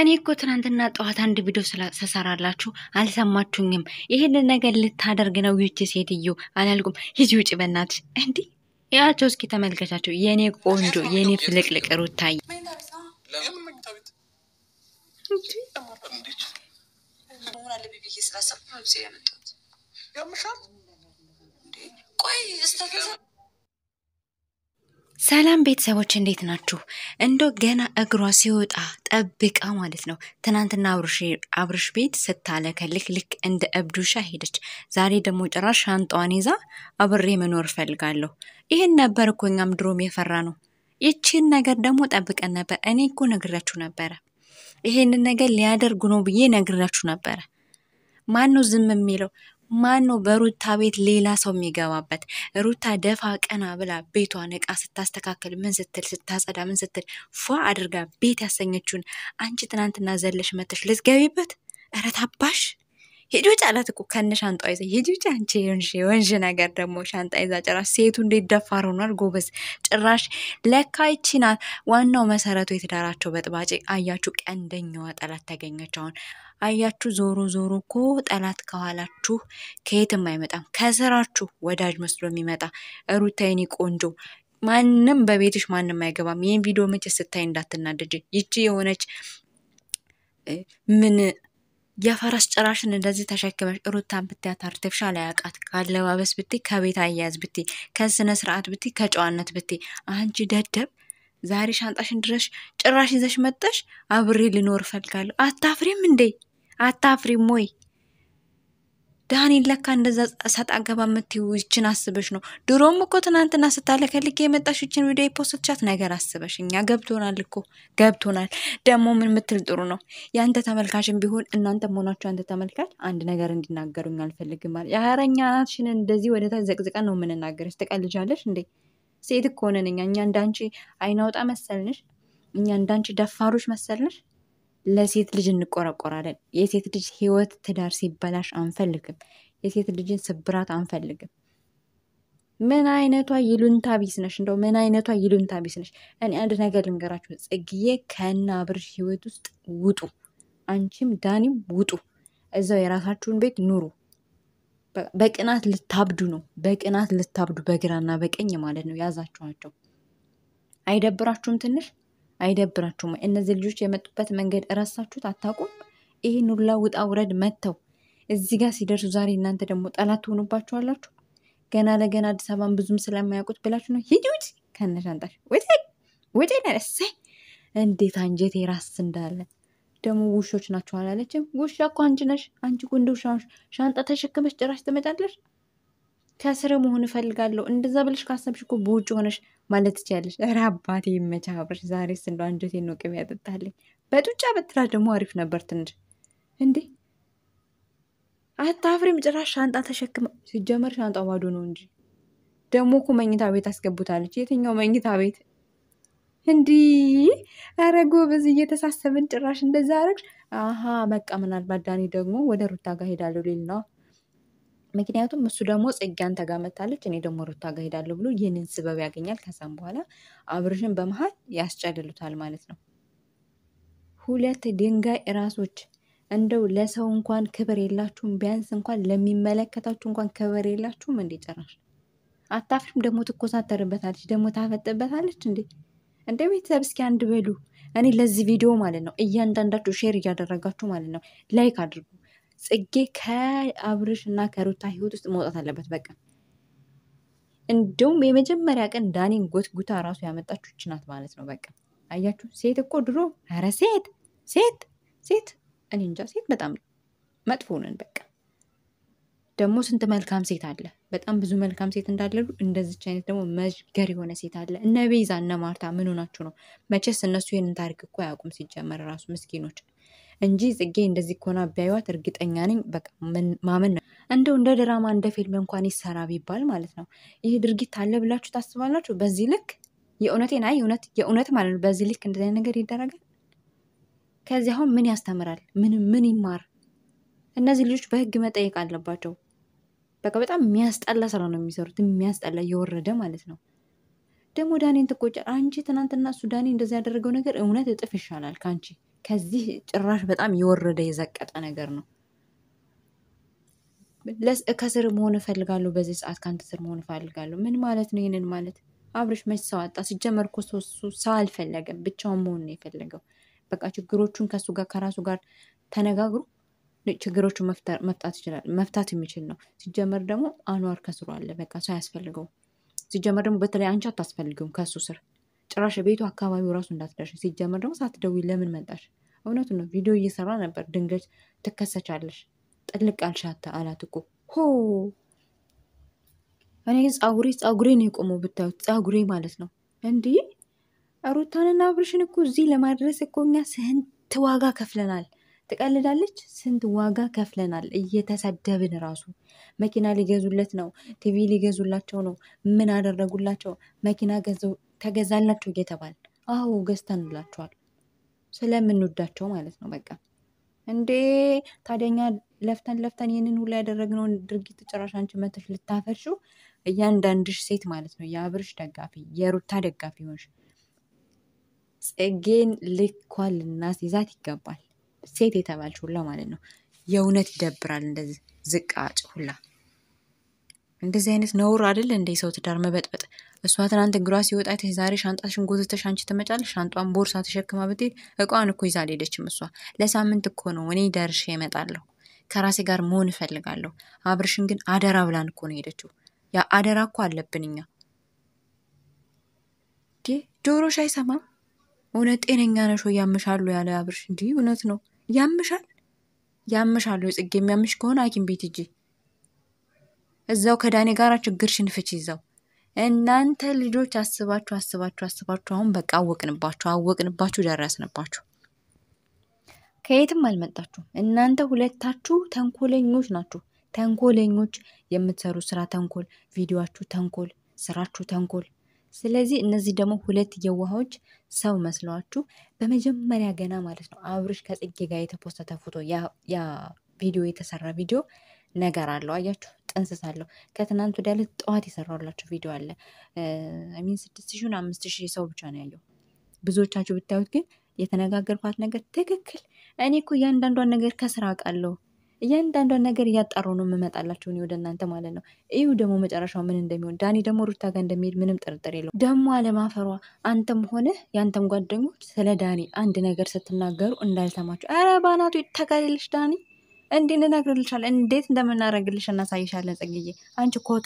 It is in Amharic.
እኔ እኮ ትናንትና ጠዋት አንድ ቪዲዮ ስሰራላችሁ አልሰማችሁኝም። ይህንን ነገር ልታደርግ ነው ይቺ ሴትዮ አላልኩም። ሂጂ ውጭ በናት እንዲ ያቸው እስኪ ተመልከቻቸው። የእኔ ቆንጆ የእኔ ፍልቅልቅ ሩታይ ቆይ ሰላም ቤተሰቦች እንዴት ናችሁ? እንደው ገና እግሯ ሲወጣ ጠብቃ ማለት ነው። ትናንትና አብርሽ ቤት ስታለከልክ ልክ እንደ እብዱሻ ሄደች። ዛሬ ደግሞ ጭራሽ ሻንጣዋን ይዛ አብሬ መኖር እፈልጋለሁ። ይህን ነበር እኮ እኛም ድሮም የፈራ ነው። ይችን ነገር ደግሞ ጠብቀን ነበር። እኔ እኮ ነግራችሁ ነበረ፣ ይሄንን ነገር ሊያደርጉ ነው ብዬ ነግራችሁ ነበረ። ማን ነው ዝም የሚለው? ማን ነው በሩታ ቤት ሌላ ሰው የሚገባበት? ሩታ ደፋ ቀና ብላ ቤቷን እቃ ስታስተካከል ምን ስትል ስታጸዳ ምን ስትል ፏ አድርጋ ቤት ያሰኘችውን አንቺ ትናንትና ዘለሽ መተሽ ልትገቢበት? እረ ታባሽ ሄጂ ውጭ አላት እኮ ከነ ሻንጣ ይዛ ሄጂ ውጭ አንቺ ወንሽ ወንሽ ነገር ደግሞ ሻንጣ ይዛ ጭራሽ ሴቱ እንዴት ደፋር ሆኗል ጎበዝ ጭራሽ ለካ ይቺ ናት ዋናው መሰረቱ የትዳራቸው በጥባጭ አያችሁ ቀንደኛዋ ጠላት ተገኘች አሁን አያችሁ ዞሮ ዞሮ እኮ ጠላት ከኋላችሁ ከየትም አይመጣም ከስራችሁ ወዳጅ መስሎ የሚመጣ ሩታይኒ ቆንጆ ማንም በቤትሽ ማንም አይገባም ይህን ቪዲዮ መቼ ስታይ እንዳትናደጅ ይቺ የሆነች ምን የፈረስ ጭራሽን እንደዚህ ተሸክመሽ ሩታን ብትያት አርቲፊሻል አያውቃት ካለባበስ ብት ከቤት አያያዝ ብቴ ከስነ ስርዓት ብት ከጨዋነት ብቴ አንቺ ደደብ ዛሬ ሻንጣሽን ድረሽ ጭራሽ ይዘሽ መጠሽ አብሬ ልኖር ፈልጋለሁ። አታፍሪም እንዴ? አታፍሪም ወይ? ዳኒን ለካ እንደዛ ሰጥ አገባ የምትይው ይችን አስበሽ ነው። ድሮም እኮ ትናንትና ስታለከልክ የመጣሽ ይችን ቪዲዮ የፖስትቻት ነገር አስበሽ እኛ ገብቶናል እኮ ገብቶናል። ደግሞ ምን ምትል ጥሩ ነው የአንተ ተመልካችን ቢሆን እናንተ መሆናችሁ አንተ ተመልካች አንድ ነገር እንዲናገሩኝ አልፈልግም ማለት የአረኛ ናትሽን እንደዚህ ወደታች ዘቅዝቀን ነው የምንናገርሽ። ትቀልጃለሽ እንዴ? ሴት እኮ ነን እኛ እኛ እንዳንቺ አይናውጣ መሰልንሽ? እኛ እንዳንቺ ደፋሮች መሰልንሽ? ለሴት ልጅ እንቆረቆራለን። የሴት ልጅ ህይወት ትዳር ሲበላሽ አንፈልግም። የሴት ልጅን ስብራት አንፈልግም። ምን አይነቷ ይሉንታ ቢስ ነሽ? እንደው ምን አይነቷ ይሉንታ ቢስ ነሽ? እኔ አንድ ነገር ልንገራችሁ፣ ጽግዬ ከና ብርሽ ህይወት ውስጥ ውጡ፣ አንቺም ዳኒም ውጡ። እዛው የራሳችሁን ቤት ኑሩ። በቅናት ልታብዱ ነው። በቅናት ልታብዱ በግራና በቀኝ ማለት ነው ያዛችኋቸው። አይደብራችሁም ትንሽ? አይደብራችሁም? እነዚህ ልጆች የመጡበት መንገድ እረሳችሁት አታውቁም? ይህን ሁላ ውጣ ውረድ መጥተው እዚህ ጋር ሲደርሱ ዛሬ እናንተ ደግሞ ጠላት ትሆኑባችኋላችሁ። ገና ለገና አዲስ አበባን ብዙም ስለማያውቁት ብላችሁ ነው ሂድ ውጭ ከነሻንጣሽ ውጭ ውጭ ነረሰ እንዴት አንጀቴ ራስ እንዳለ ደግሞ ውሾች ናቸው አላለችም? ውሻ እኮ አንቺ ነሽ። አንቺ ሻንጣ ተሸክመሽ ጭራሽ ትመጫለሽ። ከስር መሆን እፈልጋለሁ። እንደዛ ብለሽ ካሰብሽ እኮ በውጭ ሆነሽ ማለት ትችያለሽ። ኧረ አባቴ ይመችህ አብረሽ። ዛሬስ እንደው አንጀቴን ነው ቅቤ ያጠጣልኝ። በጡጫ በትራሽ ደግሞ አሪፍ ነበር ትንሽ እንዴ አታፍሪም? ጭራሽ ሻንጣ ተሸክመ። ሲጀመር ሻንጣው ባዶ ነው እንጂ ደግሞ እኮ መኝታ ቤት አስገቡታለች። የትኛው መኝታ ቤት እንዲህ ኧረ ጎበዝ፣ እየተሳሰብን ጭራሽ እንደዛ አረግሽ። አሀ በቃ ምናልባት ዳኒ ደግሞ ወደ ሩታ ጋር ሄዳለሁ ሌል ነው ምክንያቱም እሱ ደግሞ ጽጌን ተጋመታለች እኔ ደግሞ ሩታ ጋር ሄዳለሁ ብሎ ይህንን ስበብ ያገኛል። ከዛም በኋላ አብርሽን በመሀል ያስጨልሉታል ማለት ነው። ሁለት ድንጋይ ራሶች እንደው ለሰው እንኳን ክብር የላችሁም፣ ቢያንስ እንኳን ለሚመለከታችሁ እንኳን ክብር የላችሁም። እንዴ ጭራሽ አታፍሪም? ደግሞ ትኮሳተርበታለች፣ ደግሞ ታፈጥበታለች። እንዴ እንደ ቤተሰብ እስኪ አንድ በሉ። እኔ ለዚህ ቪዲዮ ማለት ነው እያንዳንዳችሁ ሼር እያደረጋችሁ ማለት ነው ላይክ አድርጉ። ጽጌ ከአብርሽ እና ከሩታ ህይወት ውስጥ መውጣት አለበት። በቃ እንደውም የመጀመሪያ ቀን ዳኒን ጎትጉታ ራሱ ያመጣችሁ ይች ናት ማለት ነው። በቃ አያችሁ፣ ሴት እኮ ድሮ ኧረ ሴት ሴት ሴት እኔ እንጃ፣ ሴት በጣም መጥፎ ነን። በቃ ደግሞ ስንት መልካም ሴት አለ፣ በጣም ብዙ መልካም ሴት እንዳለ እንደዚች አይነት ደግሞ መዥገር የሆነ ሴት አለ። እነ ቤዛ እነ ማርታ ምን ሆናችሁ ነው? መቼስ እነሱ ይህንን ታሪክ እኮ አያውቁም ሲጀመር ራሱ ምስኪኖች እንጂ ጽጌ እንደዚህ ኮና ቢያዩዋት እርግጠኛ ነኝ በቃ ማመን ነው። እንደው እንደ ድራማ እንደ ፊልም እንኳን ይሰራ ቢባል ማለት ነው። ይህ ድርጊት አለ ብላችሁ ታስባላችሁ? በዚህ ልክ የእውነቴን አይ እውነት የእውነት ማለት ነው። በዚህ ልክ እንደዚ ነገር ይደረጋል። ከዚህ አሁን ምን ያስተምራል? ምን ምን ይማር? እነዚህ ልጆች በህግ መጠየቅ አለባቸው። በቃ በጣም የሚያስጠላ ስራ ነው የሚሰሩት፣ የሚያስጠላ እየወረደ ማለት ነው። ደግሞ ዳኔን ትቆጫ አንቺ ትናንትና እሱ ዳኔ እንደዚህ ያደረገው ነገር እውነት እጥፍ ይሻላል ከአንቺ ከዚህ ጭራሽ በጣም የወረደ የዘቀጠ ነገር ነው። ከስር መሆን እፈልጋለሁ፣ በዚህ ሰዓት ከአንተ ስር መሆን እፈልጋለሁ። ምን ማለት ነው? ይህንን ማለት አብርሽ መች ሰው አጣ? ሲጀመር እኮ ሰው አልፈለገም፣ ብቻውን መሆን ነው የፈለገው። በቃ ችግሮቹን ከሱ ጋር ከራሱ ጋር ተነጋግሮ ችግሮቹን መፍታት ይችላል፣ መፍታት የሚችል ነው። ሲጀመር ደግሞ አኗር ከስሩ አለ፣ በቃ ሰው አያስፈልገውም። ሲጀመር ደግሞ በተለይ አንቺ አታስፈልገውም ከእሱ ስር ጭራሽ ቤቱ አካባቢው ራሱ እንዳትደርሽ። ሲጀመር ደግሞ ሳትደውይ ለምን መጣሽ? እውነቱ ነው ቪዲዮ እየሰራ ነበር። ድንገት ትከሰቻለሽ። ጥልቅ አልሻታ አላት እኮ ሆ እኔ ግን ጸጉሬ ጸጉሬ ነው የቆመው ብታዩት፣ ጸጉሬ ማለት ነው። እንዲህ ሩታንና አብርሽን እኮ እዚህ ለማድረስ እኮ እኛ ስንት ዋጋ ከፍለናል። ትቀልዳለች። ስንት ዋጋ ከፍለናል። እየተሰደብን ራሱ መኪና ሊገዙለት ነው፣ ቲቪ ሊገዙላቸው ነው። ምን አደረጉላቸው? መኪና ገዘው ተገዛላችሁ እየተባል አዎ ገዝተንላችኋል ስለምንወዳቸው ማለት ነው። በቃ እንዴ ታዲያኛ ለፍተን ለፍተን ይህንን ሁላ ያደረግነውን ድርጊት ጭራሽ አንቺ መተሽ ልታፈርሺው? እያንዳንድሽ ሴት ማለት ነው የአብርሽ ደጋፊ የሩታ ደጋፊ ሆንሽ። ጽጌን ልኳል ልናስይዛት ይገባል። ሴት የተባልሽ ሁላ ማለት ነው የእውነት ይደብራል። እንደዚህ ዝቃጭ ሁላ እንደዚህ አይነት ነውር አይደል እንደ ሰው ትዳር መበጥበጥ። እሷ ትናንት እግሯ ሲወጣ ዛሬ ሻንጣሽን ጎትተሽ አንቺ ትመጫለሽ። ሻንጧን ቦርሳ ተሸክማ ብትሄድ እቃዋን እኮ ይዛ አልሄደችም እሷ። ለሳምንት እኮ ነው እኔ ደርሼ እመጣለሁ፣ ከራሴ ጋር መሆን እፈልጋለሁ። አብርሽን ግን አደራ ብላን እኮ ነው ሄደችው። ያ አደራ እኮ አለብን እኛ። ጆሮሽ አይሰማም? እውነት ጤነኛ ነሽ ወይ? ያምሻሉ ያለ አብርሽ። እንዲህ እውነት ነው ያምሻል፣ ያምሻሉ። ጽጌ የሚያምሽ ከሆነ ሐኪም ቤት ሂጂ። እዛው ከዳኔ ጋር ችግር ሽንፍች ይዘው እናንተ ልጆች አስባችሁ አስባችሁ አስባችሁ አሁን በቃ አወቅንባችሁ አወቅንባችሁ ደረስንባችሁ። ከየትም አልመጣችሁም። እናንተ ሁለታችሁ ተንኮለኞች ናችሁ። ተንኮለኞች የምትሰሩ ስራ ተንኮል፣ ቪዲዮችሁ ተንኮል፣ ስራችሁ ተንኮል። ስለዚህ እነዚህ ደግሞ ሁለት የዋሃዎች ሰው መስለዋችሁ በመጀመሪያ ገና ማለት ነው አብርሽ ከጽጌ ጋር የተፖስተተ ፎቶ ያ ቪዲዮ የተሰራ ቪዲዮ ነገር አለው አያችሁ። ጠንስሳለሁ። ከትናንት ወዲያ ዕለት ጠዋት የሰራሁላችሁ ቪዲዮ አለ። ሚን ስድስት ሺሁን አምስት ሺህ ሰው ብቻ ነው ያለው። ብዙዎቻችሁ ብታዩት ግን የተነጋገርኳት ነገር ትክክል። እኔ እኮ እያንዳንዷን ነገር ከስራ አውቃለሁ። እያንዳንዷን ነገር እያጣሩ ነው የምመጣላችሁ ወደ እናንተ ማለት ነው። ይሁ ደግሞ መጨረሻው ምን እንደሚሆን ዳኒ ደግሞ ሩታ ጋር እንደሚሄድ ምንም ጥርጥር የለው። ደግሞ አለማፈሯ አንተም ሆነ የአንተም ጓደኞች ስለ ዳኒ አንድ ነገር ስትናገሩ እንዳልሰማችሁ። ኧረ ባናቱ ዳኒ እንዲህ እንነግርልሻለን፣ እንዴት እንደምናደርግልሽ እናሳይሻለን ጽግዬ አንቺ ኮ